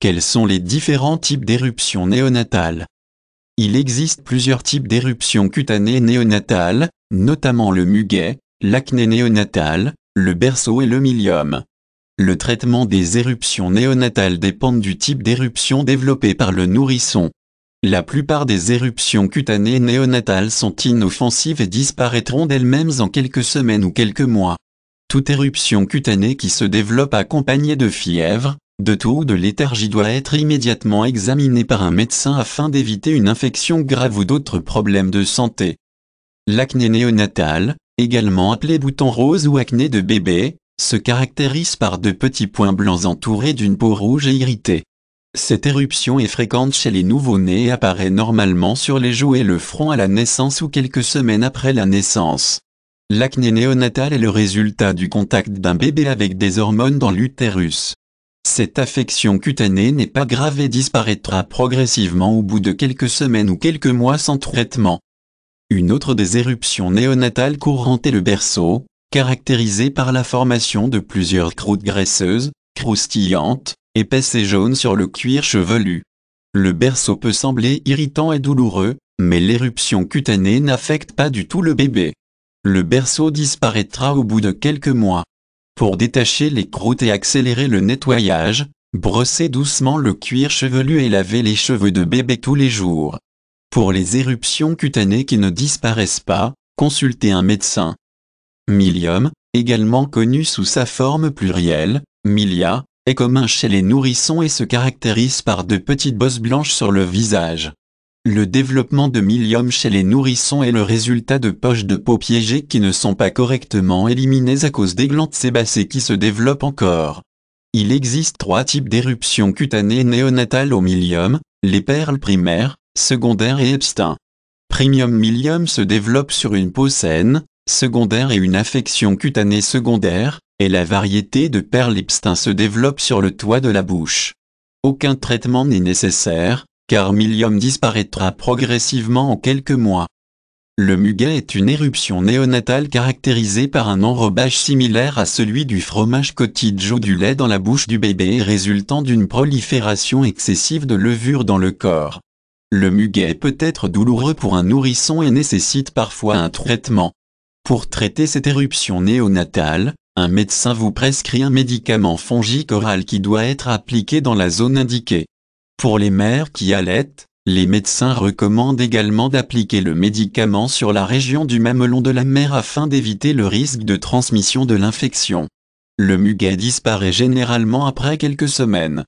Quels sont les différents types d'éruptions néonatales Il existe plusieurs types d'éruptions cutanées néonatales, notamment le muguet, l'acné néonatale, le berceau et le milium. Le traitement des éruptions néonatales dépend du type d'éruption développé par le nourrisson. La plupart des éruptions cutanées néonatales sont inoffensives et disparaîtront d'elles-mêmes en quelques semaines ou quelques mois. Toute éruption cutanée qui se développe accompagnée de fièvre, de tout ou de léthargie doit être immédiatement examiné par un médecin afin d'éviter une infection grave ou d'autres problèmes de santé. L'acné néonatal, également appelé bouton rose ou acné de bébé, se caractérise par de petits points blancs entourés d'une peau rouge et irritée. Cette éruption est fréquente chez les nouveau-nés et apparaît normalement sur les joues et le front à la naissance ou quelques semaines après la naissance. L'acné néonatale est le résultat du contact d'un bébé avec des hormones dans l'utérus. Cette affection cutanée n'est pas grave et disparaîtra progressivement au bout de quelques semaines ou quelques mois sans traitement. Une autre des éruptions néonatales courantes est le berceau, caractérisé par la formation de plusieurs croûtes graisseuses, croustillantes, épaisses et jaunes sur le cuir chevelu. Le berceau peut sembler irritant et douloureux, mais l'éruption cutanée n'affecte pas du tout le bébé. Le berceau disparaîtra au bout de quelques mois. Pour détacher les croûtes et accélérer le nettoyage, brossez doucement le cuir chevelu et lavez les cheveux de bébé tous les jours. Pour les éruptions cutanées qui ne disparaissent pas, consultez un médecin. Milium, également connu sous sa forme plurielle, milia, est commun chez les nourrissons et se caractérise par de petites bosses blanches sur le visage. Le développement de millium chez les nourrissons est le résultat de poches de peau piégées qui ne sont pas correctement éliminées à cause des glandes sébacées qui se développent encore. Il existe trois types d'éruptions cutanées néonatales au millium, les perles primaires, secondaires et Epstein. Premium millium se développe sur une peau saine, secondaire et une affection cutanée secondaire, et la variété de perles Epstein se développe sur le toit de la bouche. Aucun traitement n'est nécessaire, car Milium disparaîtra progressivement en quelques mois. Le muguet est une éruption néonatale caractérisée par un enrobage similaire à celui du fromage cottage ou du lait dans la bouche du bébé résultant d'une prolifération excessive de levure dans le corps. Le muguet peut être douloureux pour un nourrisson et nécessite parfois un traitement. Pour traiter cette éruption néonatale, un médecin vous prescrit un médicament fongique oral qui doit être appliqué dans la zone indiquée. Pour les mères qui allaitent, les médecins recommandent également d'appliquer le médicament sur la région du mamelon de la mère afin d'éviter le risque de transmission de l'infection. Le muguet disparaît généralement après quelques semaines.